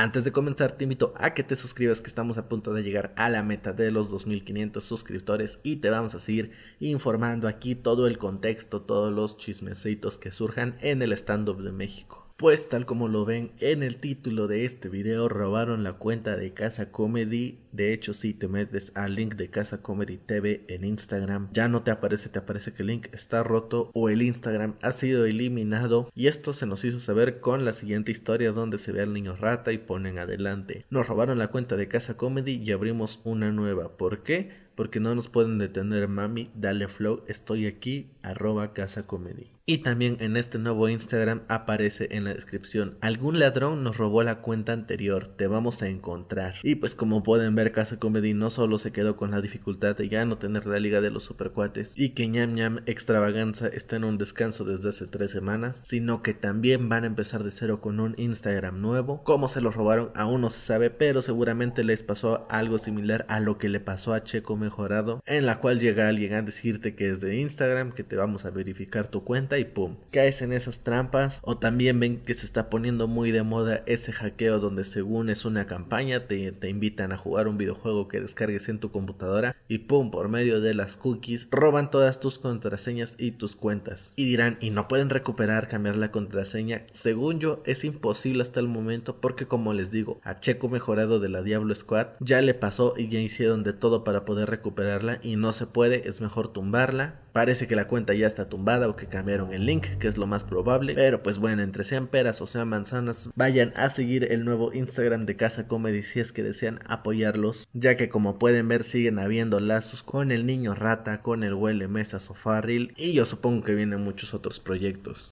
Antes de comenzar, te invito a que te suscribas, que estamos a punto de llegar a la meta de los 2500 suscriptores y te vamos a seguir informando aquí todo el contexto, todos los chismecitos que surjan en el stand-up de México. Pues tal como lo ven en el título de este video, robaron la cuenta de Casa Comedy. De hecho, si te metes al link de Casa Comedy TV en Instagram, ya no te aparece, te aparece que el link está roto o el Instagram ha sido eliminado. Y esto se nos hizo saber con la siguiente historia donde se ve al niño rata y ponen adelante. Nos robaron la cuenta de Casa Comedy y abrimos una nueva. ¿Por qué? porque no nos pueden detener, mami. Dale flow, estoy aquí, arroba casa comedy. Y también en este nuevo Instagram aparece en la descripción. Algún ladrón nos robó la cuenta anterior, te vamos a encontrar. Y pues como pueden ver, Casa Comedy no solo se quedó con la dificultad de ya no tener la liga de los supercuates y que ñam ñam extravaganza está en un descanso desde hace tres semanas, sino que también van a empezar de cero con un Instagram nuevo. Cómo se lo robaron aún no se sabe, pero seguramente les pasó algo similar a lo que le pasó a Checo mejorado, en la cual llega alguien a decirte que es de Instagram, que te vamos a verificar tu cuenta y pum, caes en esas trampas. O también ven que se está poniendo muy de moda ese hackeo donde según es una campaña, te, te invitan a jugar un videojuego que descargues en tu computadora y pum, por medio de las cookies, roban todas tus contraseñas y tus cuentas. Y dirán, y no pueden recuperar, cambiar la contraseña. Según yo, es imposible hasta el momento porque como les digo, a Checo mejorado de la Diablo Squad ya le pasó y ya hicieron de todo para poder recuperar recuperarla y no se puede, es mejor tumbarla. Parece que la cuenta ya está tumbada o que cambiaron el link, que es lo más probable. Pero pues bueno, entre sean peras o sean manzanas, vayan a seguir el nuevo Instagram de Casa Comedy si es que desean apoyarlos, ya que como pueden ver siguen habiendo lazos con el niño rata, con el huele mesa sofá y yo supongo que vienen muchos otros proyectos.